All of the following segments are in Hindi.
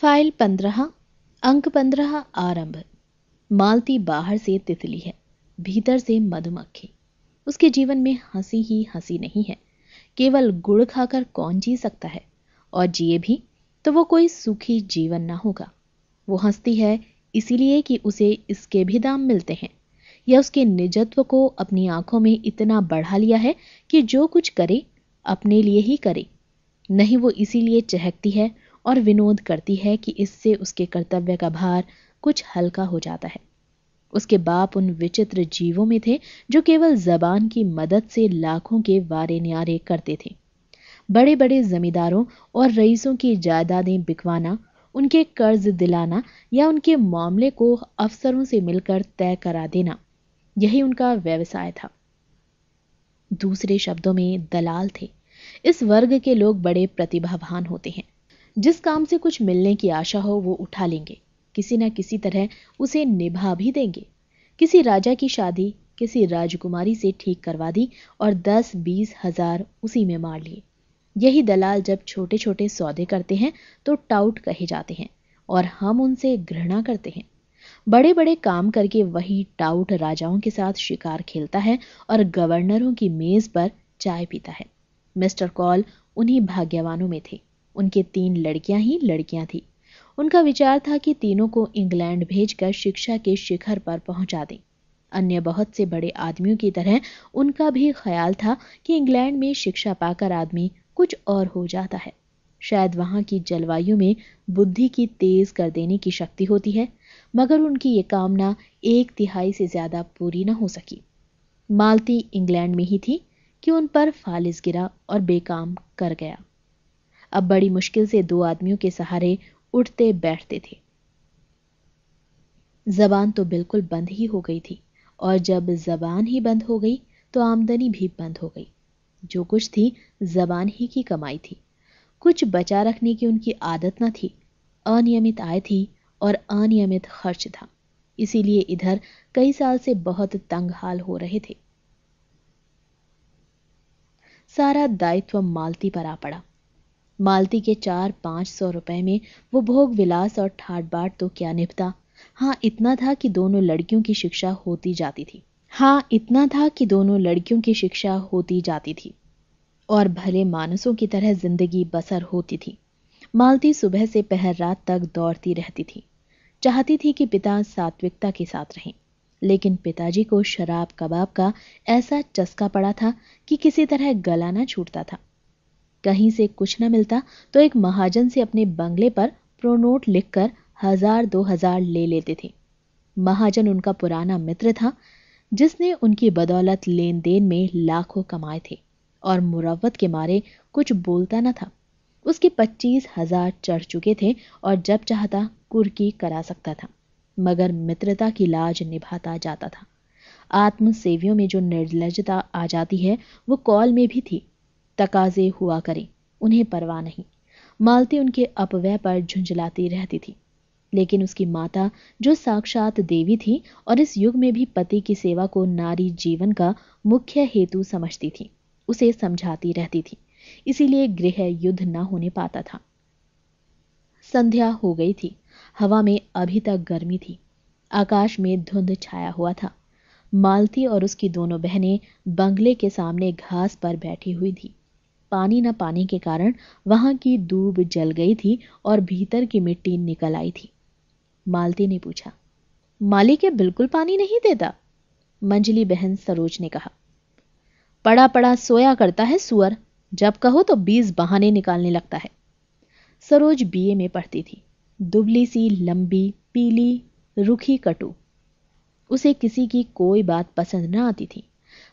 फाइल पंद्रह अंक पंद्रह आरंभ मालती बाहर से तितली है भीतर से मधुमक्खी उसके जीवन में हंसी ही हंसी नहीं है केवल गुड़ खाकर कौन जी सकता है और जिए भी तो वो कोई सुखी जीवन ना होगा वो हंसती है इसीलिए कि उसे इसके भी दाम मिलते हैं या उसके निजत्व को अपनी आंखों में इतना बढ़ा लिया है कि जो कुछ करे अपने लिए ही करे नहीं वो इसीलिए चहकती है और विनोद करती है कि इससे उसके कर्तव्य का भार कुछ हल्का हो जाता है उसके बाप उन विचित्र जीवों में थे जो केवल जबान की मदद से लाखों के वारे न्यारे करते थे बड़े बड़े जमींदारों और रईसों की जायदादें बिकवाना उनके कर्ज दिलाना या उनके मामले को अफसरों से मिलकर तय करा देना यही उनका व्यवसाय था दूसरे शब्दों में दलाल थे इस वर्ग के लोग बड़े प्रतिभावान होते हैं जिस काम से कुछ मिलने की आशा हो वो उठा लेंगे किसी न किसी तरह उसे निभा भी देंगे किसी राजा की शादी किसी राजकुमारी से ठीक करवा दी और दस बीस हजार उसी में मार लिए यही दलाल जब छोटे छोटे सौदे करते हैं तो टाउट कहे जाते हैं और हम उनसे घृणा करते हैं बड़े बड़े काम करके वही टाउट राजाओं के साथ शिकार खेलता है और गवर्नरों की मेज पर चाय पीता है मिस्टर कॉल उन्हीं भाग्यवानों में थे उनके तीन लड़कियां ही लड़कियां थीं उनका विचार था कि तीनों को इंग्लैंड भेजकर शिक्षा के शिखर पर पहुंचा दें अन्य बहुत से बड़े आदमियों की तरह उनका भी ख्याल था कि इंग्लैंड में शिक्षा पाकर आदमी कुछ और हो जाता है शायद वहां की जलवायु में बुद्धि की तेज कर देने की शक्ति होती है मगर उनकी ये कामना एक तिहाई से ज़्यादा पूरी न हो सकी मालती इंग्लैंड में ही थी कि उन पर फालिस गिरा और बेकाम कर गया अब बड़ी मुश्किल से दो आदमियों के सहारे उठते बैठते थे जबान तो बिल्कुल बंद ही हो गई थी और जब जबान ही बंद हो गई तो आमदनी भी बंद हो गई जो कुछ थी जबान ही की कमाई थी कुछ बचा रखने की उनकी आदत न थी अनियमित आय थी और अनियमित खर्च था इसीलिए इधर कई साल से बहुत तंग हाल हो रहे थे सारा दायित्व मालती पर आ पड़ा मालती के चार पाँच सौ रुपए में वो भोग विलास और ठाट बाट तो क्या निपता हाँ इतना था कि दोनों लड़कियों की शिक्षा होती जाती थी हाँ इतना था कि दोनों लड़कियों की शिक्षा होती जाती थी और भले मानसों की तरह जिंदगी बसर होती थी मालती सुबह से पहर रात तक दौड़ती रहती थी चाहती थी कि पिता सात्विकता के साथ रहें लेकिन पिताजी को शराब कबाब का ऐसा चस्का पड़ा था कि किसी तरह गला ना छूटता था कहीं से कुछ न मिलता तो एक महाजन से अपने बंगले पर प्रोनोट लिखकर हजार दो हजार ले लेते थे महाजन उनका पुराना मित्र था जिसने उनकी बदौलत लेन देन में लाखों कमाए थे और मुरवत के मारे कुछ बोलता न था उसके पच्चीस हजार चढ़ चुके थे और जब चाहता कुर्की करा सकता था मगर मित्रता की लाज निभाता जाता था आत्मसेवियों में जो निर्लजता आ जाती है वो कॉल में भी थी तकाजे हुआ करें उन्हें परवाह नहीं मालती उनके अपव्यय पर झुंझलाती रहती थी लेकिन उसकी माता जो साक्षात देवी थी और इस युग में भी पति की सेवा को नारी जीवन का मुख्य हेतु समझती थी उसे समझाती रहती थी इसीलिए गृह युद्ध न होने पाता था संध्या हो गई थी हवा में अभी तक गर्मी थी आकाश में धुंध छाया हुआ था मालती और उसकी दोनों बहनें बंगले के सामने घास पर बैठी हुई थी पानी न पाने के कारण वहां की दूब जल गई थी और भीतर की मिट्टी निकल आई थी मालती ने पूछा मालिक के बिल्कुल पानी नहीं देता मंजली बहन सरोज ने कहा पड़ा पड़ा सोया करता है सुअर जब कहो तो बीज बहाने निकालने लगता है सरोज बीए में पढ़ती थी दुबली सी लंबी पीली रुखी कटु उसे किसी की कोई बात पसंद न आती थी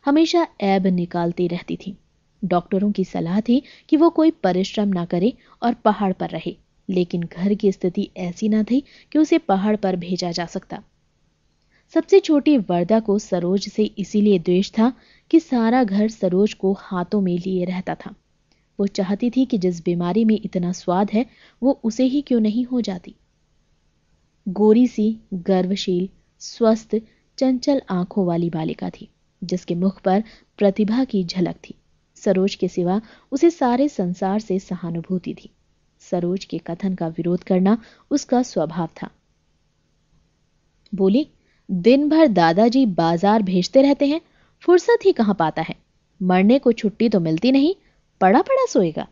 हमेशा ऐब निकालती रहती थी डॉक्टरों की सलाह थी कि वो कोई परिश्रम ना करे और पहाड़ पर रहे लेकिन घर की स्थिति ऐसी ना थी कि उसे पहाड़ पर भेजा जा सकता सबसे छोटी वर्दा को सरोज से इसीलिए द्वेष था कि सारा घर सरोज को हाथों में लिए रहता था वो चाहती थी कि जिस बीमारी में इतना स्वाद है वो उसे ही क्यों नहीं हो जाती गोरी सी गर्वशील स्वस्थ चंचल आंखों वाली बालिका थी जिसके मुख पर प्रतिभा की झलक थी सरोज के सिवा उसे सारे संसार से सहानुभूति थी सरोज के कथन का विरोध करना उसका स्वभाव था बोली दिन भर दादाजी बाजार भेजते रहते हैं फुर्सत ही कहां पाता है मरने को छुट्टी तो मिलती नहीं पड़ा पड़ा सोएगा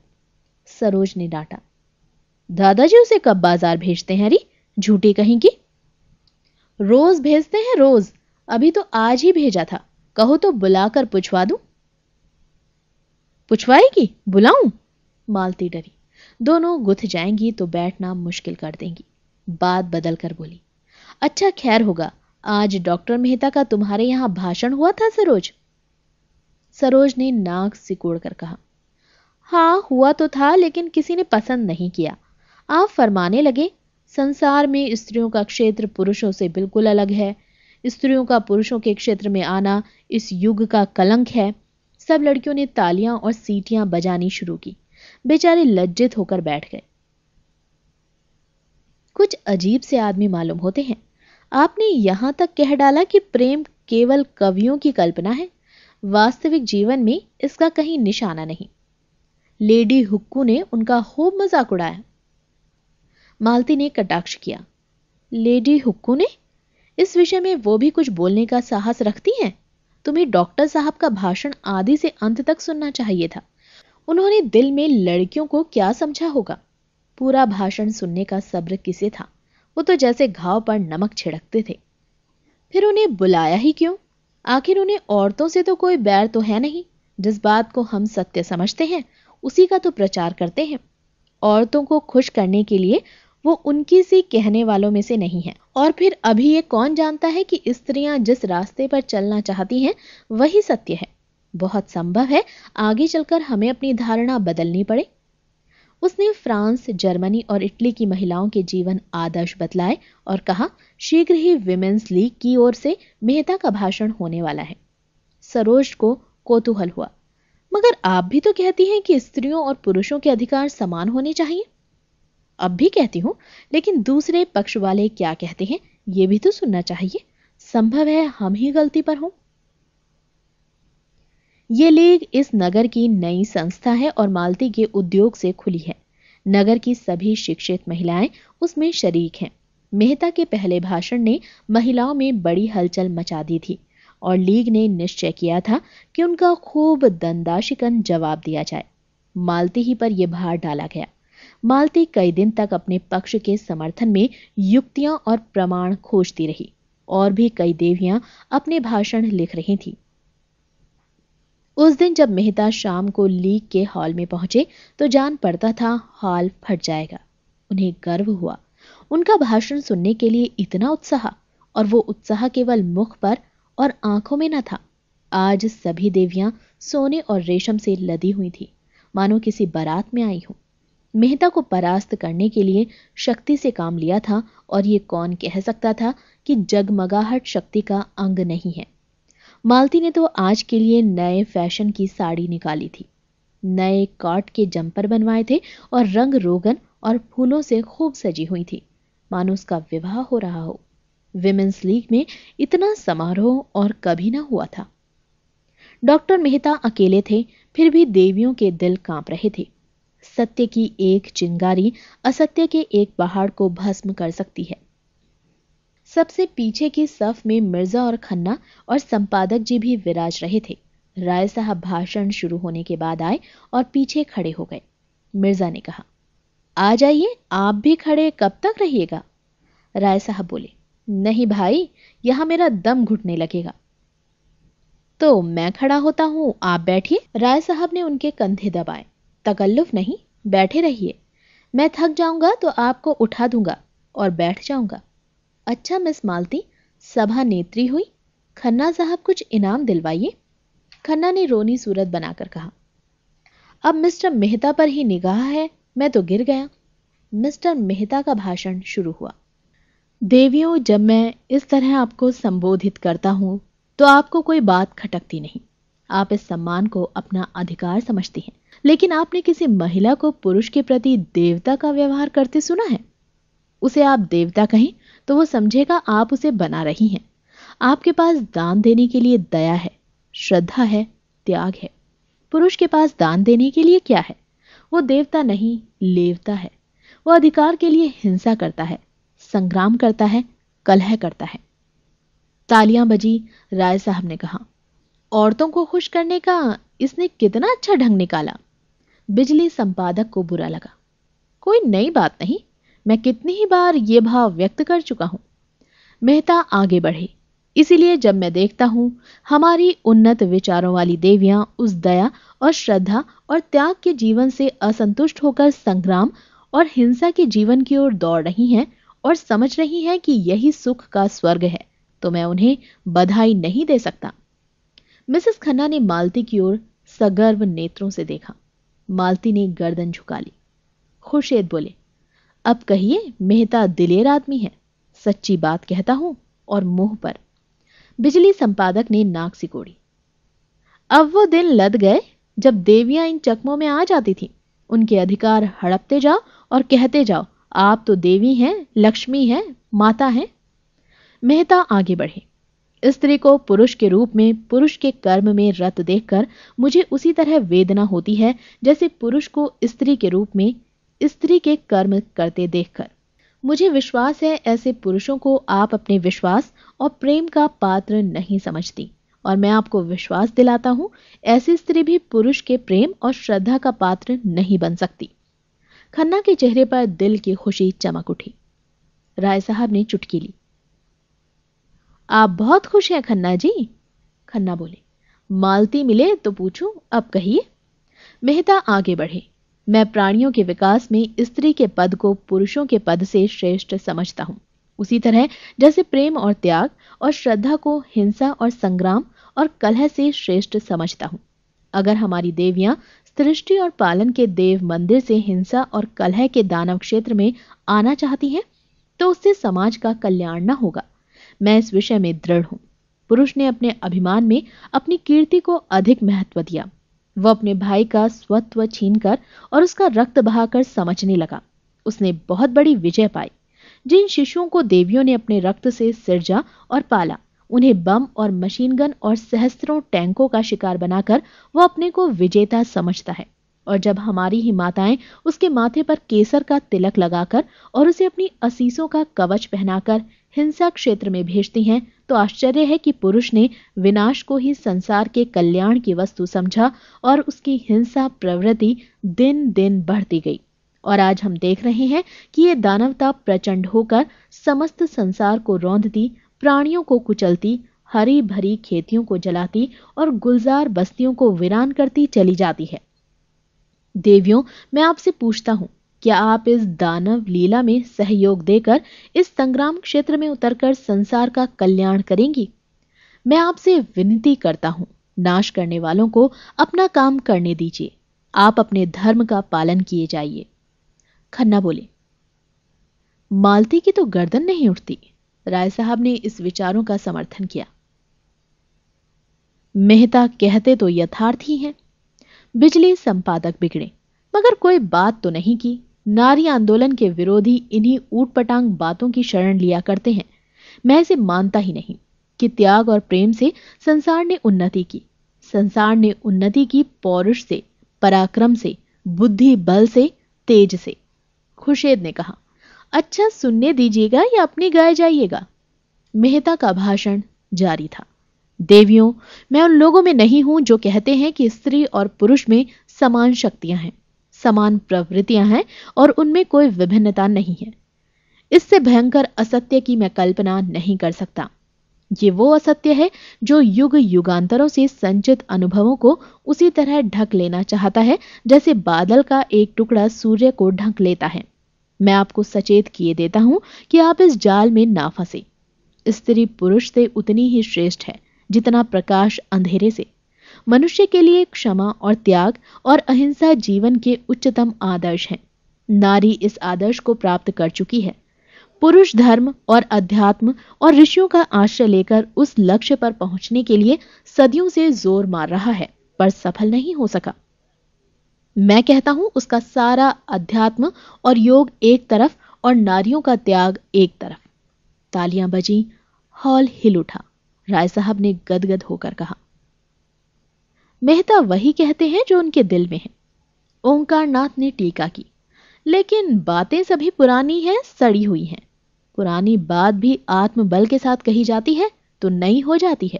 सरोज ने डांटा दादाजी उसे कब बाजार भेजते हैं अरे झूठी कहीं की रोज भेजते हैं रोज अभी तो आज ही भेजा था कहो तो बुलाकर पूछवा दूं पुछवाएगी बुलाऊं मालती डरी दोनों गुथ जाएंगी तो बैठना मुश्किल कर देंगी बात बदल कर बोली अच्छा खैर होगा आज डॉक्टर मेहता का तुम्हारे यहां भाषण हुआ था सरोज सरोज ने नाक सिकोड़ कर कहा हां हुआ तो था लेकिन किसी ने पसंद नहीं किया आप फरमाने लगे संसार में स्त्रियों का क्षेत्र पुरुषों से बिल्कुल अलग है स्त्रियों का पुरुषों के क्षेत्र में आना इस युग का कलंक है सब लड़कियों ने तालियां और सीटियां बजानी शुरू की बेचारे लज्जित होकर बैठ गए कुछ अजीब से आदमी मालूम होते हैं आपने यहां तक कह डाला कि प्रेम केवल कवियों की कल्पना है वास्तविक जीवन में इसका कहीं निशाना नहीं लेडी हुक्कू ने उनका खूब मजाक उड़ाया मालती ने कटाक्ष किया लेडी हुक्कू ने इस विषय में वो भी कुछ बोलने का साहस रखती हैं तुम्हें डॉक्टर साहब का भाषण आदि से अंत तक सुनना चाहिए था उन्होंने दिल में लड़कियों को क्या समझा होगा पूरा भाषण सुनने का सब्र किसे था वो तो जैसे घाव पर नमक छिड़कते थे फिर उन्हें बुलाया ही क्यों आखिर उन्हें औरतों से तो कोई बैर तो है नहीं जिस बात को हम सत्य समझते हैं उसी का तो प्रचार करते हैं औरतों को खुश करने के लिए वो उनकी सी कहने वालों में से नहीं है और फिर अभी ये कौन जानता है कि स्त्रियां जिस रास्ते पर चलना चाहती हैं वही सत्य है बहुत संभव है आगे चलकर हमें अपनी धारणा बदलनी पड़े उसने फ्रांस जर्मनी और इटली की महिलाओं के जीवन आदर्श बतलाए और कहा शीघ्र ही विमेंस लीग की ओर से मेहता का भाषण होने वाला है सरोज को कोतूहल हुआ मगर आप भी तो कहती हैं कि स्त्रियों और पुरुषों के अधिकार समान होने चाहिए अब भी कहती हूँ लेकिन दूसरे पक्ष वाले क्या कहते हैं ये भी तो सुनना चाहिए संभव है हम ही गलती पर हों ये लीग इस नगर की नई संस्था है और मालती के उद्योग से खुली है नगर की सभी शिक्षित महिलाएं उसमें शरीक हैं मेहता के पहले भाषण ने महिलाओं में बड़ी हलचल मचा दी थी और लीग ने निश्चय किया था कि उनका खूब दंदाशिकन जवाब दिया जाए मालती ही पर यह भार डाला गया मालती कई दिन तक अपने पक्ष के समर्थन में युक्तियां और प्रमाण खोजती रही और भी कई देवियां अपने भाषण लिख रही थी उस दिन जब मेहता शाम को लीग के हॉल में पहुंचे तो जान पड़ता था हॉल फट जाएगा उन्हें गर्व हुआ उनका भाषण सुनने के लिए इतना उत्साह और वो उत्साह केवल मुख पर और आंखों में न था आज सभी देवियां सोने और रेशम से लदी हुई थी मानो किसी बारात में आई हो मेहता को परास्त करने के लिए शक्ति से काम लिया था और ये कौन कह सकता था कि जगमगाहट शक्ति का अंग नहीं है मालती ने तो आज के लिए नए फैशन की साड़ी निकाली थी नए काट के जंपर बनवाए थे और रंग रोगन और फूलों से खूब सजी हुई थी मानो उसका विवाह हो रहा हो विमेंस लीग में इतना समारोह और कभी ना हुआ था डॉक्टर मेहता अकेले थे फिर भी देवियों के दिल कांप रहे थे सत्य की एक चिंगारी असत्य के एक पहाड़ को भस्म कर सकती है सबसे पीछे की सफ में मिर्जा और खन्ना और संपादक जी भी विराज रहे थे राय साहब भाषण शुरू होने के बाद आए और पीछे खड़े हो गए मिर्जा ने कहा आ जाइए आप भी खड़े कब तक रहिएगा राय साहब बोले नहीं भाई यहां मेरा दम घुटने लगेगा तो मैं खड़ा होता हूं आप बैठिए राय साहब ने उनके कंधे दबाए तकल्लुफ नहीं बैठे रहिए मैं थक जाऊंगा तो आपको उठा दूंगा और बैठ जाऊंगा अच्छा मिस मालती सभा नेत्री हुई खन्ना साहब कुछ इनाम दिलवाइए खन्ना ने रोनी सूरत बनाकर कहा अब मिस्टर मेहता पर ही निगाह है मैं तो गिर गया मिस्टर मेहता का भाषण शुरू हुआ देवियों जब मैं इस तरह आपको संबोधित करता हूं तो आपको कोई बात खटकती नहीं आप इस सम्मान को अपना अधिकार समझती हैं लेकिन आपने किसी महिला को पुरुष के प्रति देवता का व्यवहार करते सुना है उसे आप देवता कहें तो वो समझेगा आप उसे बना रही हैं आपके पास दान देने के लिए दया है श्रद्धा है त्याग है पुरुष के पास दान देने के लिए क्या है वो देवता नहीं लेवता है वो अधिकार के लिए हिंसा करता है संग्राम करता है कलह करता है तालियां बजी राय साहब ने कहा औरतों को खुश करने का इसने कितना अच्छा ढंग निकाला बिजली संपादक को बुरा लगा कोई नई बात नहीं मैं कितनी ही बार ये भाव व्यक्त कर चुका हूं मेहता आगे बढ़े इसीलिए जब मैं देखता हूं हमारी उन्नत विचारों वाली देवियां उस दया और श्रद्धा और त्याग के जीवन से असंतुष्ट होकर संग्राम और हिंसा के जीवन की ओर दौड़ रही हैं और समझ रही हैं कि यही सुख का स्वर्ग है तो मैं उन्हें बधाई नहीं दे सकता मिसेस खन्ना ने मालती की ओर सगर्व नेत्रों से देखा मालती ने गर्दन झुका ली खुर्शेद बोले अब कहिए मेहता दिलेर आदमी है सच्ची बात कहता हूं और मुंह पर बिजली संपादक ने नाक सिकोड़ी अब वो दिन लद गए जब देवियां इन चकमों में आ जाती थी उनके अधिकार हड़पते जाओ और कहते जाओ आप तो देवी हैं लक्ष्मी हैं माता हैं मेहता आगे बढ़े स्त्री को पुरुष के रूप में पुरुष के कर्म में रत देखकर मुझे उसी तरह वेदना होती है जैसे पुरुष को स्त्री के रूप में स्त्री के कर्म करते देखकर मुझे विश्वास है ऐसे पुरुषों को आप अपने विश्वास और प्रेम का पात्र नहीं समझती और मैं आपको विश्वास दिलाता हूं ऐसी स्त्री भी पुरुष के प्रेम और श्रद्धा का पात्र नहीं बन सकती खन्ना के चेहरे पर दिल की खुशी चमक उठी राय साहब ने चुटकी ली आप बहुत खुश हैं खन्ना जी खन्ना बोले मालती मिले तो पूछूं अब कहिए मेहता आगे बढ़े मैं प्राणियों के विकास में स्त्री के पद को पुरुषों के पद से श्रेष्ठ समझता हूं उसी तरह जैसे प्रेम और त्याग और श्रद्धा को हिंसा और संग्राम और कलह से श्रेष्ठ समझता हूं अगर हमारी देवियां सृष्टि और पालन के देव मंदिर से हिंसा और कलह के दानव क्षेत्र में आना चाहती हैं तो उससे समाज का कल्याण न होगा मैं इस विषय में दृढ़ हूं पुरुष ने अपने अभिमान में अपनी कीर्ति को अधिक महत्व दिया वह अपने भाई का स्वत्व छीनकर और उसका रक्त बहाकर समझने लगा उसने बहुत बड़ी विजय पाई जिन शिशुओं को देवियों ने अपने रक्त से सिर्जा और पाला उन्हें बम और मशीनगन और सहस्त्रों टैंकों का शिकार बनाकर वह अपने को विजेता समझता है और जब हमारी ही माताएं उसके माथे पर केसर का तिलक लगाकर और उसे अपनी असीसों का कवच पहनाकर हिंसा क्षेत्र में भेजती हैं तो आश्चर्य है कि पुरुष ने विनाश को ही संसार के कल्याण की वस्तु समझा और उसकी हिंसा प्रवृत्ति दिन दिन बढ़ती गई और आज हम देख रहे हैं कि ये दानवता प्रचंड होकर समस्त संसार को रौंदती प्राणियों को कुचलती हरी भरी खेतियों को जलाती और गुलजार बस्तियों को वीरान करती चली जाती है देवियों मैं आपसे पूछता हूं क्या आप इस दानव लीला में सहयोग देकर इस संग्राम क्षेत्र में उतरकर संसार का कल्याण करेंगी मैं आपसे विनती करता हूं नाश करने वालों को अपना काम करने दीजिए आप अपने धर्म का पालन किए जाइए खन्ना बोले मालती की तो गर्दन नहीं उठती राय साहब ने इस विचारों का समर्थन किया मेहता कहते तो यथार्थ ही हैं बिजली संपादक बिगड़े मगर कोई बात तो नहीं की नारी आंदोलन के विरोधी इन्हीं ऊटपटांग बातों की शरण लिया करते हैं मैं इसे मानता ही नहीं कि त्याग और प्रेम से संसार ने उन्नति की संसार ने उन्नति की पौरुष से पराक्रम से बुद्धि बल से तेज से खुर्शेद ने कहा अच्छा सुनने दीजिएगा या अपने गाए जाइएगा मेहता का भाषण जारी था देवियों मैं उन लोगों में नहीं हूं जो कहते हैं कि स्त्री और पुरुष में समान शक्तियां हैं समान प्रवृत्तियां हैं और उनमें कोई विभिन्नता नहीं है इससे भयंकर असत्य की मैं कल्पना नहीं कर सकता ये वो असत्य है जो युग युगांतरों से संचित अनुभवों को उसी तरह ढक लेना चाहता है जैसे बादल का एक टुकड़ा सूर्य को ढक लेता है मैं आपको सचेत किए देता हूं कि आप इस जाल में ना फंसे स्त्री पुरुष से उतनी ही श्रेष्ठ है जितना प्रकाश अंधेरे से मनुष्य के लिए क्षमा और त्याग और अहिंसा जीवन के उच्चतम आदर्श हैं नारी इस आदर्श को प्राप्त कर चुकी है पुरुष धर्म और अध्यात्म और ऋषियों का आश्रय लेकर उस लक्ष्य पर पहुंचने के लिए सदियों से जोर मार रहा है पर सफल नहीं हो सका मैं कहता हूं उसका सारा अध्यात्म और योग एक तरफ और नारियों का त्याग एक तरफ तालियां बजी हॉल हिल उठा राय साहब ने गदगद होकर कहा मेहता वही कहते हैं जो उनके दिल में है ओंकार नाथ ने टीका की लेकिन बातें सभी पुरानी हैं सड़ी हुई हैं पुरानी बात भी आत्मबल के साथ कही जाती है तो नई हो जाती है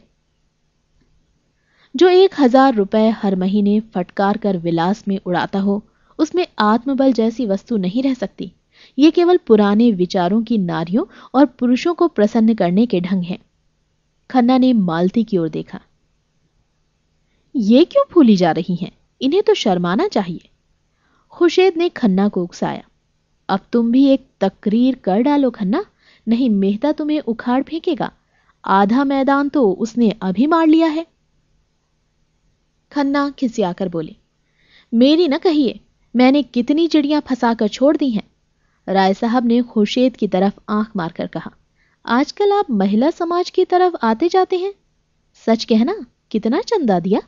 जो एक हजार रुपए हर महीने फटकार कर विलास में उड़ाता हो उसमें आत्मबल जैसी वस्तु नहीं रह सकती ये केवल पुराने विचारों की नारियों और पुरुषों को प्रसन्न करने के ढंग हैं खन्ना ने मालती की ओर देखा ये क्यों भूली जा रही हैं इन्हें तो शर्माना चाहिए खुर्शेद ने खन्ना को उकसाया अब तुम भी एक तकरीर कर डालो खन्ना नहीं मेहता तुम्हें उखाड़ फेंकेगा आधा मैदान तो उसने अभी मार लिया है खन्ना खिसियाकर बोले मेरी ना कहिए मैंने कितनी चिड़ियां फंसाकर छोड़ दी हैं राय साहब ने खुर्शेद की तरफ आंख मारकर कहा आजकल आप महिला समाज की तरफ आते जाते हैं सच कहना कितना चंदा दिया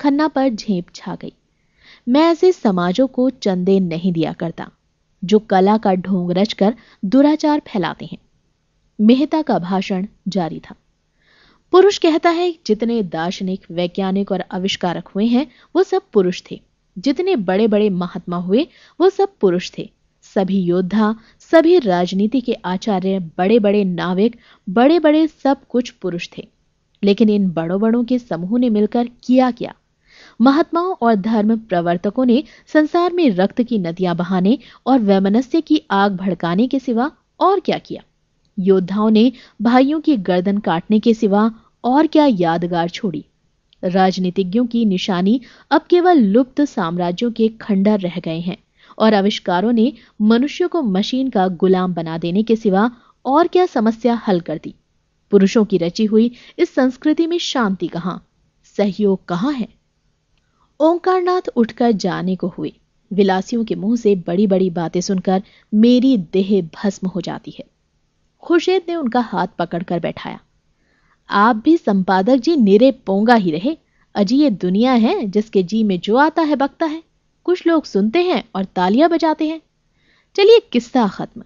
खन्ना पर झेप छा गई मैं ऐसे समाजों को चंदे नहीं दिया करता जो कला का ढोंग रचकर दुराचार फैलाते हैं मेहता का भाषण जारी था पुरुष कहता है जितने दार्शनिक वैज्ञानिक और आविष्कारक हुए हैं वो सब पुरुष थे जितने बड़े बड़े महात्मा हुए वो सब पुरुष थे सभी योद्धा सभी राजनीति के आचार्य बड़े बड़े नाविक बड़े बड़े सब कुछ पुरुष थे लेकिन इन बड़ों बड़ों के समूह ने मिलकर किया क्या महात्माओं और धर्म प्रवर्तकों ने संसार में रक्त की नदियां बहाने और वैमनस्य की आग भड़काने के सिवा और क्या किया योद्धाओं ने भाइयों की गर्दन काटने के सिवा और क्या यादगार छोड़ी राजनीतिज्ञों की निशानी अब केवल लुप्त साम्राज्यों के खंडर रह गए हैं और आविष्कारों ने मनुष्यों को मशीन का गुलाम बना देने के सिवा और क्या समस्या हल कर दी पुरुषों की रची हुई इस संस्कृति में शांति कहां सहयोग कहां है ओंकारनाथ उठकर जाने को हुए विलासियों के मुंह से बड़ी बड़ी बातें सुनकर मेरी देह भस्म हो जाती है खुर्शेद ने उनका हाथ पकड़कर बैठाया आप भी संपादक जी निरे पोंगा ही रहे अजी ये दुनिया है जिसके जी में जो आता है बकता है कुछ लोग सुनते हैं और तालियां बजाते हैं चलिए किस्सा खत्म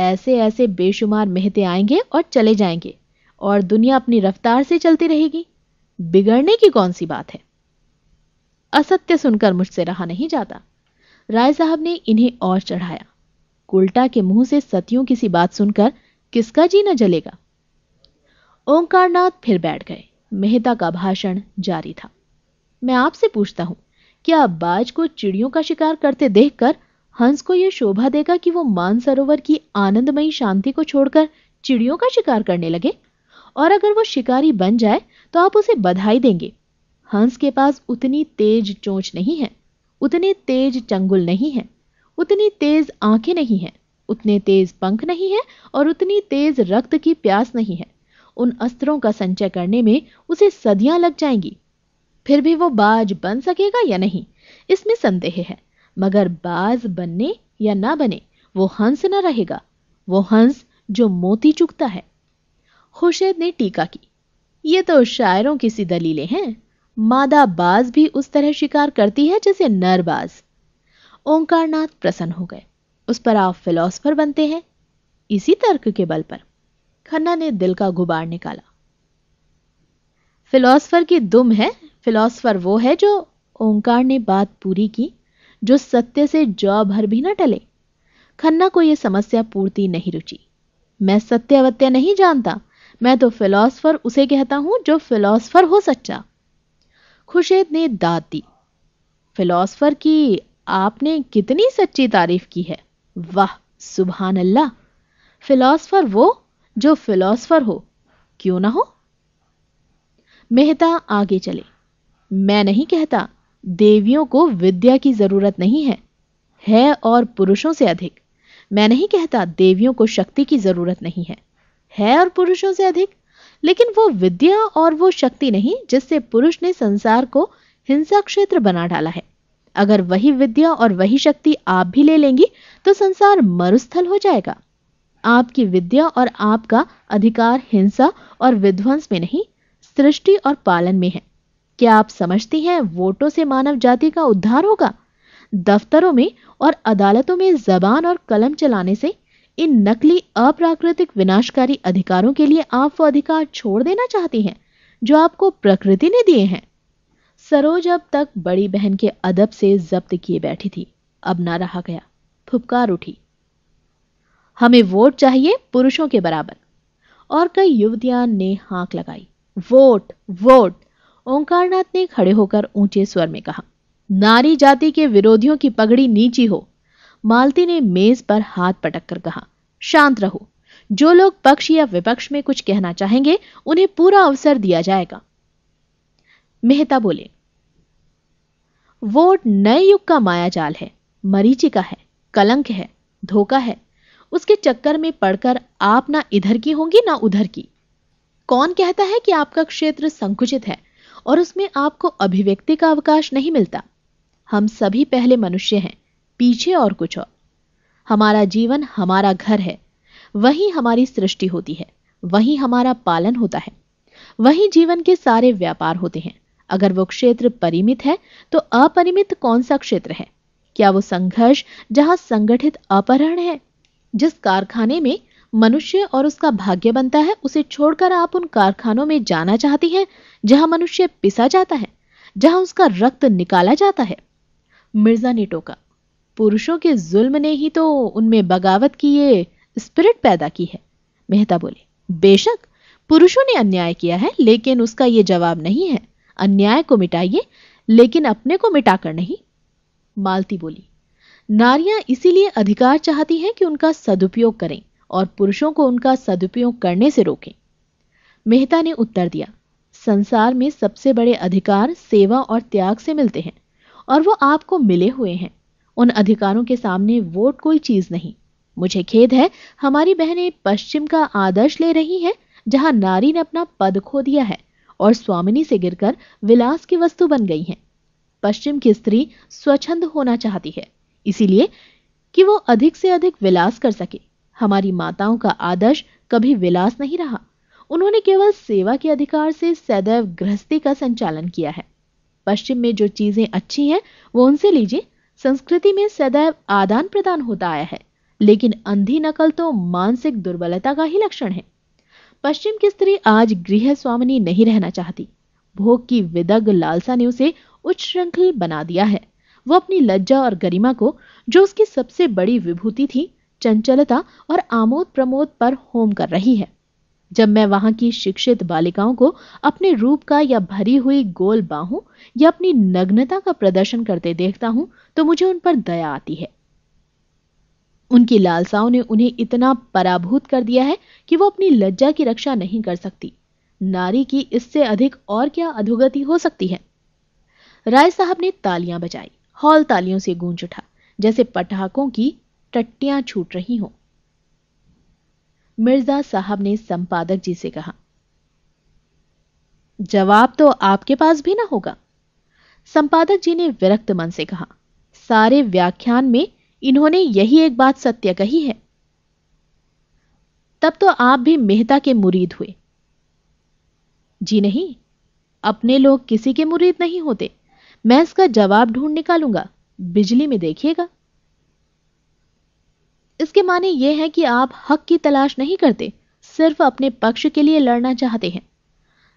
ऐसे ऐसे बेशुमार मेहते आएंगे और चले जाएंगे और दुनिया अपनी रफ्तार से चलती रहेगी बिगड़ने की कौन सी बात है असत्य सुनकर मुझसे रहा नहीं जाता राय साहब ने इन्हें और चढ़ाया उल्टा के मुंह से सतियों की सी बात सुनकर किसका जी न जलेगा ओंकारनाथ फिर बैठ गए मेहता का भाषण जारी था मैं आपसे पूछता हूं क्या बाज को चिड़ियों का शिकार करते देखकर हंस को यह शोभा देगा कि वो मानसरोवर की आनंदमयी शांति को छोड़कर चिड़ियों का शिकार करने लगे और अगर वो शिकारी बन जाए तो आप उसे बधाई देंगे हंस के पास उतनी तेज चोंच नहीं है उतने तेज चंगुल नहीं है उतनी तेज आंखें नहीं है उतने तेज पंख नहीं है और उतनी तेज रक्त की प्यास नहीं है उन अस्त्रों का संचय करने में उसे सदियां लग जाएंगी फिर भी वो बाज बन सकेगा या नहीं इसमें संदेह है मगर बाज बनने या ना बने वो हंस ना रहेगा वो हंस जो मोती चुकता है खुर्शेद ने टीका की ये तो शायरों की सी दलीलें हैं मादा बाज भी उस तरह शिकार करती है जैसे नरबाज ओंकारनाथ प्रसन्न हो गए उस पर आप फिलोसफर बनते हैं इसी तर्क के बल पर खन्ना ने दिल का गुबार निकाला फिलोसफर की दुम है फिलोसफर वो है जो ओंकार ने बात पूरी की जो सत्य से जौ भर भी न टले खन्ना को यह समस्या पूर्ति नहीं रुचि मैं सत्यवत्य नहीं जानता मैं तो फिलोसफर उसे कहता हूं जो फिलोसफर हो सच्चा खुशेद ने दाद दी फिलोसफर की आपने कितनी सच्ची तारीफ की है वाह सुबहान अल्लाह फिलोसफर वो जो फिलोसफर हो क्यों ना हो मेहता आगे चले मैं नहीं कहता देवियों को विद्या की जरूरत नहीं है है और पुरुषों से अधिक मैं नहीं कहता देवियों को शक्ति की जरूरत नहीं है है और पुरुषों से अधिक लेकिन वो विद्या और वो शक्ति नहीं जिससे पुरुष ने संसार को हिंसा क्षेत्र बना डाला है अगर वही विद्या और वही शक्ति आप भी ले लेंगी तो संसार मरुस्थल हो जाएगा आपकी विद्या और आपका अधिकार हिंसा और विध्वंस में नहीं सृष्टि और पालन में है क्या आप समझती हैं वोटों से मानव जाति का उद्धार होगा दफ्तरों में और अदालतों में जबान और कलम चलाने से इन नकली अप्राकृतिक विनाशकारी अधिकारों के लिए आप वो अधिकार छोड़ देना चाहती हैं जो आपको प्रकृति ने दिए हैं सरोज अब तक बड़ी बहन के अदब से जब्त किए बैठी थी अब ना रहा गया फुपकार उठी हमें वोट चाहिए पुरुषों के बराबर और कई युवतियां ने हाक लगाई वोट वोट ओंकारनाथ ने खड़े होकर ऊंचे स्वर में कहा नारी जाति के विरोधियों की पगड़ी नीची हो मालती ने मेज पर हाथ पटक कर कहा शांत रहो जो लोग पक्ष या विपक्ष में कुछ कहना चाहेंगे उन्हें पूरा अवसर दिया जाएगा मेहता बोले वोट नए युग का मायाजाल है मरीचिका है कलंक है धोखा है उसके चक्कर में पड़कर आप ना इधर की होंगी ना उधर की कौन कहता है कि आपका क्षेत्र संकुचित है और उसमें आपको अभिव्यक्ति का अवकाश नहीं मिलता हम सभी पहले मनुष्य हैं पीछे और कुछ और हमारा जीवन हमारा घर है वही हमारी सृष्टि होती है वही हमारा पालन होता है वही जीवन के सारे व्यापार होते हैं अगर वो क्षेत्र परिमित है तो अपरिमित कौन सा क्षेत्र है क्या वो संघर्ष जहां संगठित अपहरण है जिस कारखाने में मनुष्य और उसका भाग्य बनता है उसे छोड़कर आप उन कारखानों में जाना चाहती हैं जहां मनुष्य पिसा जाता है जहां उसका रक्त निकाला जाता है मिर्जा ने टोका पुरुषों के जुल्म ने ही तो उनमें बगावत की ये स्पिरिट पैदा की है मेहता बोले बेशक पुरुषों ने अन्याय किया है लेकिन उसका यह जवाब नहीं है अन्याय को मिटाइए लेकिन अपने को मिटाकर नहीं मालती बोली नारियां इसीलिए अधिकार चाहती हैं कि उनका सदुपयोग करें और पुरुषों को उनका सदुपयोग करने से रोकें मेहता ने उत्तर दिया संसार में सबसे बड़े अधिकार सेवा और त्याग से मिलते हैं और वो आपको मिले हुए हैं उन अधिकारों के सामने वोट कोई चीज नहीं मुझे खेद है हमारी बहनें पश्चिम का आदर्श ले रही हैं जहां नारी ने अपना पद खो दिया है और स्वामिनी से गिरकर विलास की वस्तु बन गई हैं पश्चिम की स्त्री स्वच्छंद होना चाहती है इसीलिए कि वो अधिक से अधिक विलास कर सके हमारी माताओं का आदर्श कभी विलास नहीं रहा उन्होंने केवल सेवा के अधिकार से सदैव गृहस्थी का संचालन किया है पश्चिम में जो चीजें अच्छी हैं वो उनसे लीजिए संस्कृति में सदैव आदान प्रदान होता आया है लेकिन अंधी नकल तो मानसिक दुर्बलता का ही लक्षण है पश्चिम की स्त्री आज गृह स्वामिनी नहीं रहना चाहती भोग की विदग लालसा ने उसे उच्च श्रृंखल बना दिया है वो अपनी लज्जा और गरिमा को जो उसकी सबसे बड़ी विभूति थी चंचलता और आमोद प्रमोद पर होम कर रही है जब मैं वहां की शिक्षित बालिकाओं को अपने रूप का या भरी हुई गोल बाहू या अपनी नग्नता का प्रदर्शन करते देखता हूं तो मुझे उन पर दया आती है उनकी लालसाओं ने उन्हें इतना पराभूत कर दिया है कि वो अपनी लज्जा की रक्षा नहीं कर सकती नारी की इससे अधिक और क्या अधोगति हो सकती है राय साहब ने तालियां बजाई हॉल तालियों से गूंज उठा जैसे पटाखों की टट्टियां छूट रही हों मिर्जा साहब ने संपादक जी से कहा जवाब तो आपके पास भी ना होगा संपादक जी ने विरक्त मन से कहा सारे व्याख्यान में इन्होंने यही एक बात सत्य कही है तब तो आप भी मेहता के मुरीद हुए जी नहीं अपने लोग किसी के मुरीद नहीं होते मैं इसका जवाब ढूंढ निकालूंगा बिजली में देखिएगा इसके माने यह है कि आप हक की तलाश नहीं करते सिर्फ अपने पक्ष के लिए लड़ना चाहते हैं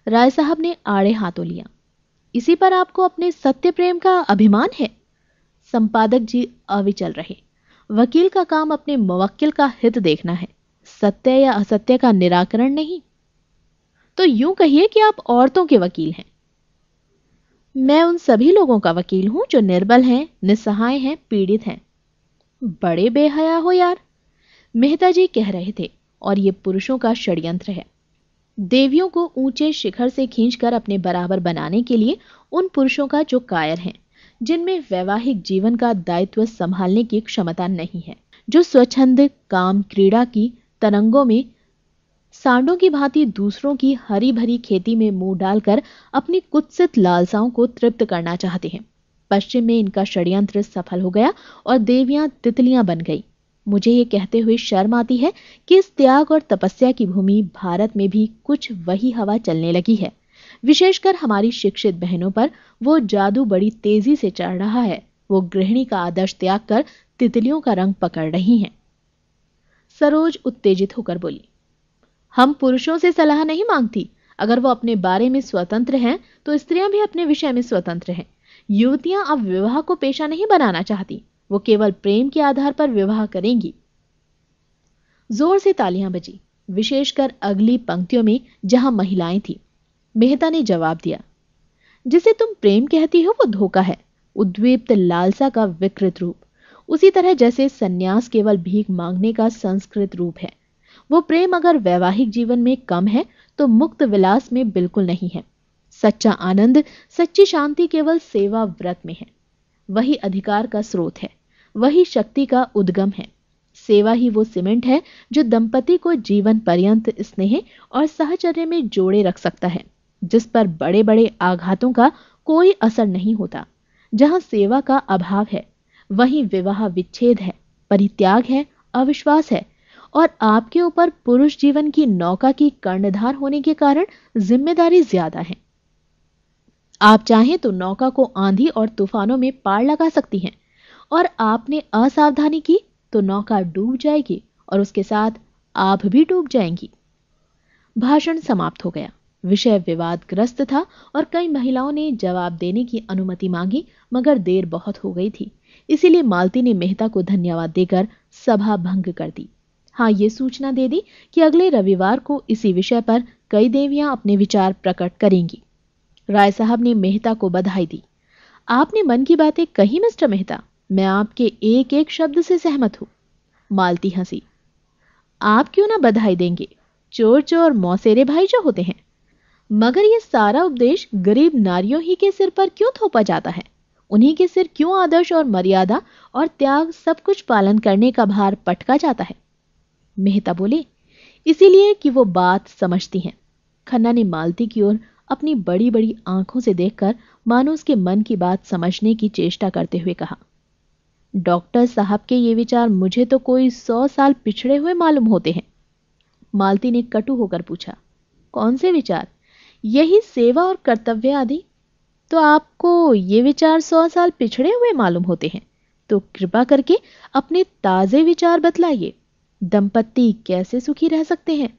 राय साहब ने आड़े हाथों लिया इसी पर आपको अपने सत्य प्रेम का अभिमान है संपादक जी अविचल रहे वकील का काम अपने मुवक्किल का हित देखना है सत्य या असत्य का निराकरण नहीं तो यूं कहिए कि आप औरतों के वकील हैं मैं उन सभी लोगों का वकील हूं जो निर्बल हैं निस्सहाय हैं पीड़ित हैं बड़े बेहया हो यार मेहता जी कह रहे थे और ये पुरुषों का षड्यंत्र है देवियों को ऊंचे शिखर से खींचकर अपने बराबर बनाने के लिए उन पुरुषों का जो कायर हैं जिनमें वैवाहिक जीवन का दायित्व संभालने की क्षमता नहीं है जो स्वच्छंद काम क्रीड़ा की तरंगों में सांडों की भांति दूसरों की हरी भरी खेती में मुंह डालकर अपनी कुत्सित लालसाओं को तृप्त करना चाहते हैं पश्चिम में इनका षड्यंत्र सफल हो गया और देवियां तितलियां बन गई मुझे ये कहते हुए शर्म आती है कि इस त्याग और तपस्या की भूमि भारत में भी कुछ वही हवा चलने लगी है विशेषकर हमारी शिक्षित बहनों पर वो जादू बड़ी तेजी से चढ़ रहा है वो गृहिणी का आदर्श त्याग कर तितलियों का रंग पकड़ रही हैं सरोज उत्तेजित होकर बोली हम पुरुषों से सलाह नहीं मांगती अगर वो अपने बारे में स्वतंत्र हैं तो स्त्रियां भी अपने विषय में स्वतंत्र हैं युवतियां अब विवाह को पेशा नहीं बनाना चाहती वो केवल प्रेम के आधार पर विवाह करेंगी जोर से तालियां बजी विशेषकर अगली पंक्तियों में जहां महिलाएं थी मेहता ने जवाब दिया जिसे तुम प्रेम कहती हो वो धोखा है उद्वीप्त लालसा का विकृत रूप उसी तरह जैसे सन्यास केवल भीख मांगने का संस्कृत रूप है वो प्रेम अगर वैवाहिक जीवन में कम है तो मुक्त विलास में बिल्कुल नहीं है सच्चा आनंद सच्ची शांति केवल सेवा व्रत में है वही अधिकार का स्रोत है वही शक्ति का उद्गम है सेवा ही वो सीमेंट है जो दंपति को जीवन पर्यंत स्नेह और सहचर्य में जोड़े रख सकता है जिस पर बड़े बड़े आघातों का कोई असर नहीं होता जहां सेवा का अभाव है वहीं विवाह विच्छेद है परित्याग है अविश्वास है और आपके ऊपर पुरुष जीवन की नौका की कर्णधार होने के कारण जिम्मेदारी ज्यादा है आप चाहें तो नौका को आंधी और तूफानों में पार लगा सकती हैं और आपने असावधानी की तो नौका डूब जाएगी और उसके साथ आप भी डूब जाएंगी भाषण समाप्त हो गया विषय विवादग्रस्त था और कई महिलाओं ने जवाब देने की अनुमति मांगी मगर देर बहुत हो गई थी इसीलिए मालती ने मेहता को धन्यवाद देकर सभा भंग कर दी हाँ ये सूचना दे दी कि अगले रविवार को इसी विषय पर कई देवियां अपने विचार प्रकट करेंगी राय साहब ने मेहता को बधाई दी आपने मन की बातें कही मिस्टर मेहता मैं आपके एक एक शब्द से सहमत हूं मालती हंसी आप क्यों ना बधाई देंगे चोर चोर मौसेरे भाई जो होते हैं मगर यह सारा उपदेश गरीब नारियों ही के सिर पर क्यों थोपा जाता है उन्हीं के सिर क्यों आदर्श और मर्यादा और त्याग सब कुछ पालन करने का भार पटका जाता है मेहता बोले इसीलिए कि वो बात समझती हैं खन्ना ने मालती की ओर अपनी बड़ी बड़ी आंखों से देखकर मानो उसके मन की बात समझने की चेष्टा करते हुए कहा डॉक्टर साहब के ये विचार मुझे तो कोई सौ साल पिछड़े हुए मालूम होते हैं मालती ने कटु होकर पूछा कौन से विचार यही सेवा और कर्तव्य आदि तो आपको ये विचार सौ साल पिछड़े हुए मालूम होते हैं तो कृपा करके अपने ताज़े विचार बतलाइए दंपत्ति कैसे सुखी रह सकते हैं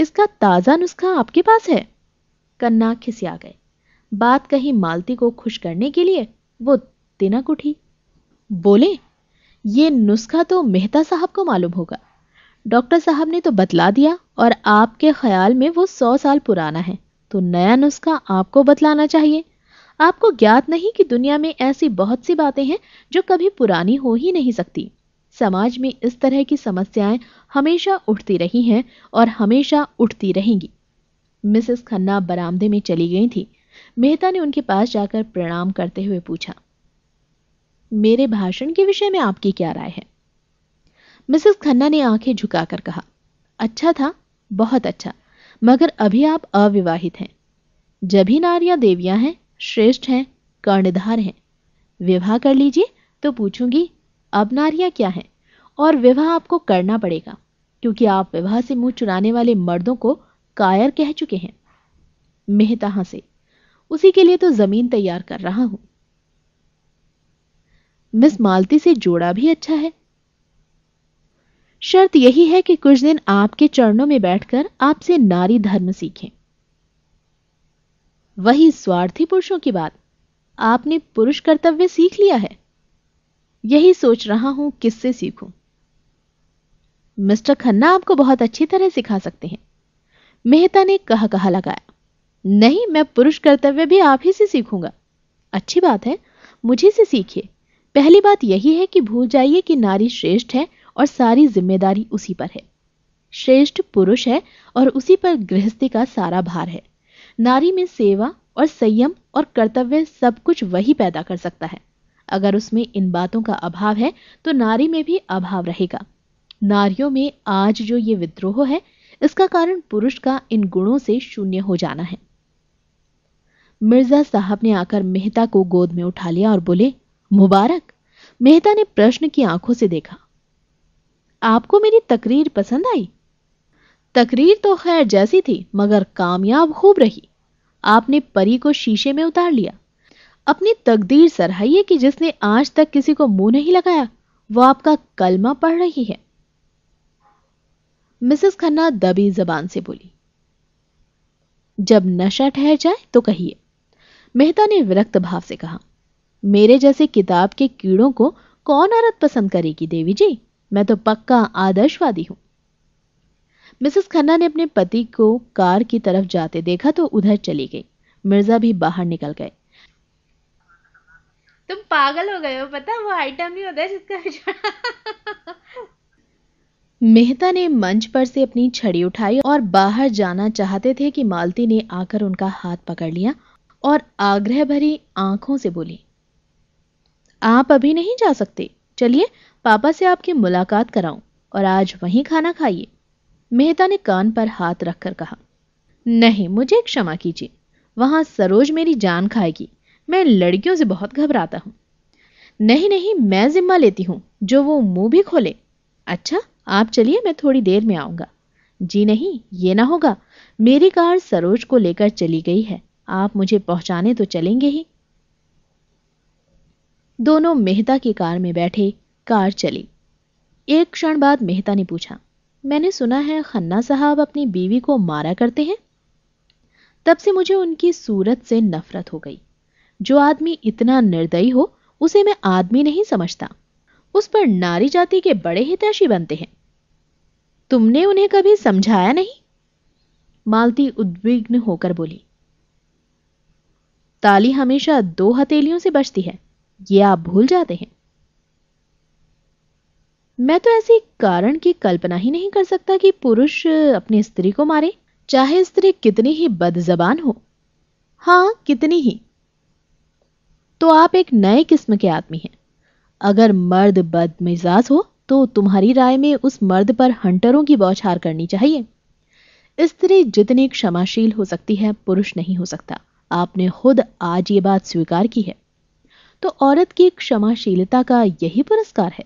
इसका ताज़ा नुस्खा आपके पास है कन्ना खिसिया गए बात कही मालती को खुश करने के लिए वो तिनक उठी बोले ये नुस्खा तो मेहता साहब को मालूम होगा डॉक्टर साहब ने तो बतला दिया और आपके ख्याल में वो सौ साल पुराना है तो नया नुस्खा आपको बतलाना चाहिए आपको ज्ञात नहीं कि दुनिया में ऐसी बहुत सी बातें हैं जो कभी पुरानी हो ही नहीं सकती समाज में इस तरह की समस्याएं हमेशा उठती रही हैं और हमेशा उठती रहेंगी मिसेस खन्ना बरामदे में चली गई थी मेहता ने उनके पास जाकर प्रणाम करते हुए पूछा मेरे भाषण के विषय में आपकी क्या राय है मिसेस खन्ना ने आंखें झुकाकर कहा अच्छा था बहुत अच्छा मगर अभी आप अविवाहित हैं जब ही नारियां देवियां हैं श्रेष्ठ हैं कर्णधार हैं विवाह कर लीजिए तो पूछूंगी अब नारियां क्या हैं और विवाह आपको करना पड़ेगा क्योंकि आप विवाह से मुंह चुराने वाले मर्दों को कायर कह चुके हैं मेहता से उसी के लिए तो जमीन तैयार कर रहा हूं मिस मालती से जोड़ा भी अच्छा है शर्त यही है कि कुछ दिन आपके चरणों में बैठकर आपसे नारी धर्म सीखें वही स्वार्थी पुरुषों की बात आपने पुरुष कर्तव्य सीख लिया है यही सोच रहा हूं किससे सीखूं मिस्टर खन्ना आपको बहुत अच्छी तरह सिखा सकते हैं मेहता ने कहा कहा लगाया नहीं मैं पुरुष कर्तव्य भी आप ही से सीखूंगा अच्छी बात है मुझे से सीखिए पहली बात यही है कि भूल जाइए कि नारी श्रेष्ठ है और सारी जिम्मेदारी उसी पर है श्रेष्ठ पुरुष है और उसी पर गृहस्थी का सारा भार है नारी में सेवा और संयम और कर्तव्य सब कुछ वही पैदा कर सकता है अगर उसमें इन बातों का अभाव है तो नारी में भी अभाव रहेगा नारियों में आज जो ये विद्रोह है इसका कारण पुरुष का इन गुणों से शून्य हो जाना है मिर्जा साहब ने आकर मेहता को गोद में उठा लिया और बोले मुबारक मेहता ने प्रश्न की आंखों से देखा आपको मेरी तकरीर पसंद आई तकरीर तो खैर जैसी थी मगर कामयाब खूब रही आपने परी को शीशे में उतार लिया अपनी तकदीर सराहिए कि जिसने आज तक किसी को मुंह नहीं लगाया वो आपका कलमा पढ़ रही है मिसेस खन्ना दबी जबान से बोली जब नशा ठहर जाए तो कहिए मेहता ने विरक्त भाव से कहा मेरे जैसे किताब के कीड़ों को कौन औरत पसंद करेगी देवी जी मैं तो पक्का आदर्शवादी हूं मिसेस खन्ना ने अपने पति को कार की तरफ जाते देखा तो उधर चली गई मिर्जा भी बाहर निकल गए तुम पागल हो गए हो पता वो आइटम नहीं होता जिसका मेहता ने मंच पर से अपनी छड़ी उठाई और बाहर जाना चाहते थे कि मालती ने आकर उनका हाथ पकड़ लिया और आग्रह भरी आंखों से बोली आप अभी नहीं जा सकते चलिए पापा से आपकी मुलाकात कराऊं और आज वहीं खाना खाइए मेहता ने कान पर हाथ रखकर कहा नहीं मुझे क्षमा कीजिए वहां सरोज मेरी जान खाएगी मैं लड़कियों से बहुत घबराता हूं नहीं नहीं मैं जिम्मा लेती हूं जो वो मुंह भी खोले अच्छा आप चलिए मैं थोड़ी देर में आऊंगा जी नहीं ये ना होगा मेरी कार सरोज को लेकर चली गई है आप मुझे पहुंचाने तो चलेंगे ही दोनों मेहता की कार में बैठे कार चली एक क्षण बाद मेहता ने पूछा मैंने सुना है खन्ना साहब अपनी बीवी को मारा करते हैं तब से मुझे उनकी सूरत से नफरत हो गई जो आदमी इतना निर्दयी हो उसे मैं आदमी नहीं समझता उस पर नारी जाति के बड़े हितैषी बनते हैं तुमने उन्हें कभी समझाया नहीं मालती उद्विग्न होकर बोली ताली हमेशा दो हथेलियों से बचती है ये आप भूल जाते हैं मैं तो ऐसे कारण की कल्पना ही नहीं कर सकता कि पुरुष अपनी स्त्री को मारे चाहे स्त्री कितनी ही बदजबान हो हां कितनी ही तो आप एक नए किस्म के आदमी हैं अगर मर्द बदमिजाज हो तो तुम्हारी राय में उस मर्द पर हंटरों की बौछार करनी चाहिए स्त्री जितनी क्षमाशील हो सकती है पुरुष नहीं हो सकता आपने खुद आज ये बात स्वीकार की है तो औरत की क्षमाशीलता का यही पुरस्कार है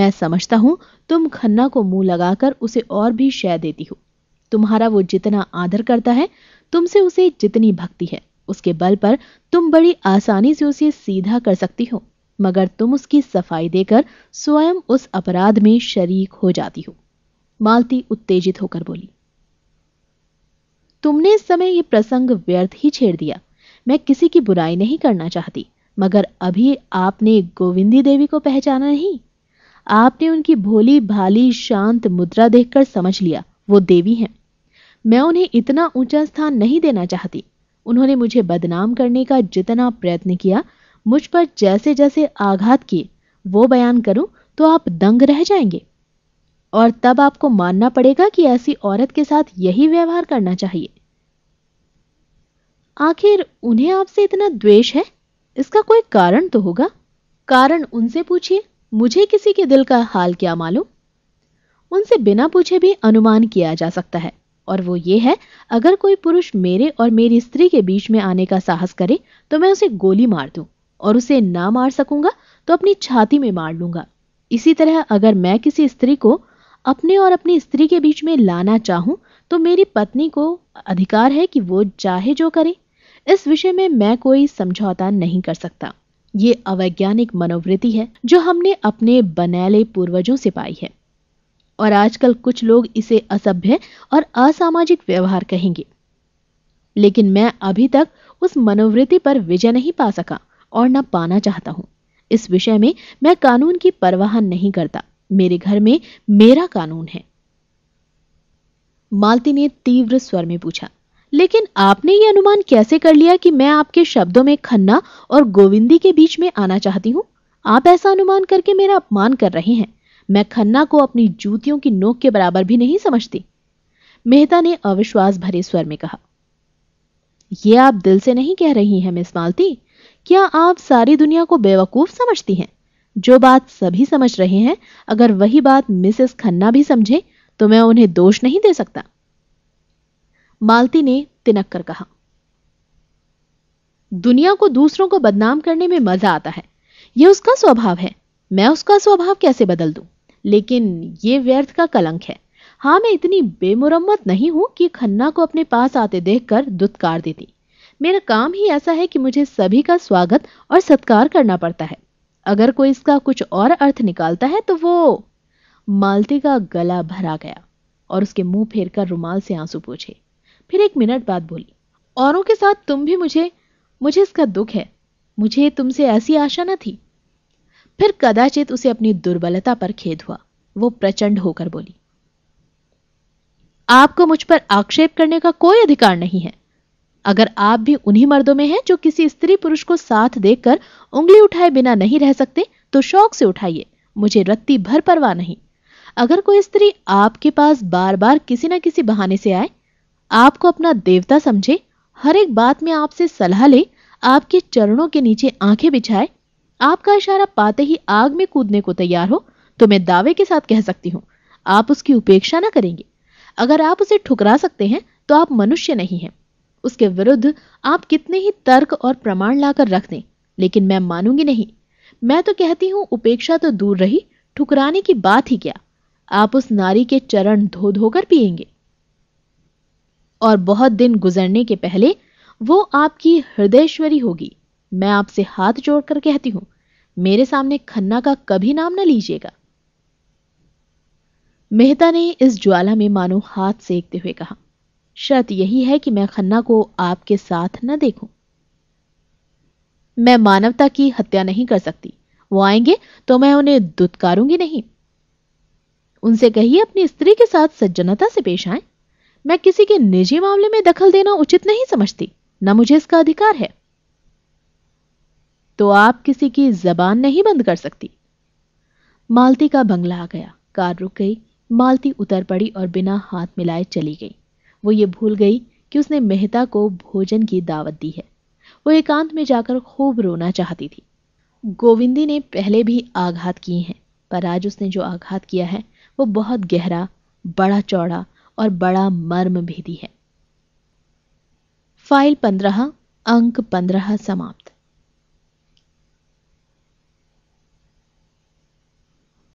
मैं समझता हूं तुम खन्ना को मुंह लगाकर उसे और भी शय देती हो तुम्हारा वो जितना आदर करता है तुमसे उसे जितनी भक्ति है उसके बल पर तुम बड़ी आसानी से उसे सीधा कर सकती हो मगर तुम उसकी सफाई देकर स्वयं उस अपराध में शरीक हो जाती हो मालती उत्तेजित होकर बोली तुमने इस समय यह प्रसंग व्यर्थ ही छेड़ दिया मैं किसी की बुराई नहीं करना चाहती मगर अभी आपने गोविंदी देवी को पहचाना नहीं आपने उनकी भोली भाली शांत मुद्रा देखकर समझ लिया वो देवी हैं मैं उन्हें इतना ऊंचा स्थान नहीं देना चाहती उन्होंने मुझे बदनाम करने का जितना प्रयत्न किया मुझ पर जैसे जैसे आघात किए वो बयान करूं तो आप दंग रह जाएंगे और तब आपको मानना पड़ेगा कि ऐसी औरत के साथ यही व्यवहार करना चाहिए आखिर उन्हें आपसे इतना द्वेष है इसका कोई कारण तो होगा कारण उनसे पूछिए मुझे किसी के दिल का हाल क्या मालूम उनसे बिना पूछे भी अनुमान किया जा सकता है और वो ये है अगर कोई पुरुष मेरे और मेरी स्त्री के बीच में आने का साहस करे तो मैं उसे गोली मार दूं और उसे ना मार सकूंगा तो अपनी छाती में मार लूंगा इसी तरह अगर मैं किसी स्त्री को अपने और अपनी स्त्री के बीच में लाना चाहूं तो मेरी पत्नी को अधिकार है कि वो चाहे जो करे इस विषय में मैं कोई समझौता नहीं कर सकता ये अवैज्ञानिक मनोवृत्ति है जो हमने अपने बनैले पूर्वजों से पाई है और आजकल कुछ लोग इसे असभ्य और असामाजिक व्यवहार कहेंगे लेकिन मैं अभी तक उस मनोवृत्ति पर विजय नहीं पा सका और न पाना चाहता हूँ इस विषय में मैं कानून की परवाह नहीं करता मेरे घर में मेरा कानून है मालती ने तीव्र स्वर में पूछा लेकिन आपने ये अनुमान कैसे कर लिया कि मैं आपके शब्दों में खन्ना और गोविंदी के बीच में आना चाहती हूँ आप ऐसा अनुमान करके मेरा अपमान कर रहे हैं मैं खन्ना को अपनी जूतियों की नोक के बराबर भी नहीं समझती मेहता ने अविश्वास भरे स्वर में कहा यह आप दिल से नहीं कह रही हैं मिस मालती क्या आप सारी दुनिया को बेवकूफ समझती हैं जो बात सभी समझ रहे हैं अगर वही बात मिसेस खन्ना भी समझे तो मैं उन्हें दोष नहीं दे सकता मालती ने तिनक कर कहा दुनिया को दूसरों को बदनाम करने में मजा आता है यह उसका स्वभाव है मैं उसका स्वभाव कैसे बदल दूं लेकिन यह व्यर्थ का कलंक है हां मैं इतनी बेमुरम्मत नहीं हूं कि खन्ना को अपने पास आते देखकर दुत्कार देती मेरा काम ही ऐसा है कि मुझे सभी का स्वागत और सत्कार करना पड़ता है अगर कोई इसका कुछ और अर्थ निकालता है तो वो मालती का गला भरा गया और उसके मुंह फेर कर रुमाल से आंसू पूछे फिर एक मिनट बाद बोली औरों के साथ तुम भी मुझे मुझे इसका दुख है मुझे तुमसे ऐसी आशा न थी फिर कदाचित उसे अपनी दुर्बलता पर खेद हुआ वो प्रचंड होकर बोली आपको मुझ पर आक्षेप करने का कोई अधिकार नहीं है अगर आप भी उन्हीं मर्दों में हैं जो किसी स्त्री पुरुष को साथ देखकर उंगली उठाए बिना नहीं रह सकते तो शौक से उठाइए मुझे रत्ती भर परवाह नहीं अगर कोई स्त्री आपके पास बार बार किसी ना किसी बहाने से आए आपको अपना देवता समझे हर एक बात में आपसे सलाह ले आपके चरणों के नीचे आंखें बिछाए आपका इशारा पाते ही आग में कूदने को तैयार हो तो मैं दावे के साथ कह सकती हूँ आप उसकी उपेक्षा ना करेंगे अगर आप उसे ठुकरा सकते हैं तो आप मनुष्य नहीं हैं उसके विरुद्ध आप कितने ही तर्क और प्रमाण लाकर रख दें लेकिन मैं मानूंगी नहीं मैं तो कहती हूं उपेक्षा तो दूर रही ठुकराने की बात ही क्या आप उस नारी के चरण धो धोकर पिएंगे और बहुत दिन गुजरने के पहले वो आपकी हृदयश्वरी होगी मैं आपसे हाथ जोड़कर कहती हूं मेरे सामने खन्ना का कभी नाम ना लीजिएगा मेहता ने इस ज्वाला में मानो हाथ सेकते हुए कहा शर्त यही है कि मैं खन्ना को आपके साथ न देखूं। मैं मानवता की हत्या नहीं कर सकती वो आएंगे तो मैं उन्हें दुत्कारूंगी नहीं उनसे कहिए अपनी स्त्री के साथ सज्जनता से पेश आए मैं किसी के निजी मामले में दखल देना उचित नहीं समझती न मुझे इसका अधिकार है तो आप किसी की जबान नहीं बंद कर सकती मालती का बंगला आ गया कार रुक गई मालती उतर पड़ी और बिना हाथ मिलाए चली गई वो ये भूल गई कि उसने मेहता को भोजन की दावत दी है वो एकांत में जाकर खूब रोना चाहती थी गोविंदी ने पहले भी आघात किए हैं पर आज उसने जो आघात किया है वो बहुत गहरा बड़ा चौड़ा और बड़ा मर्म भेदी है फाइल पंद्रह अंक पंद्रह समाप्त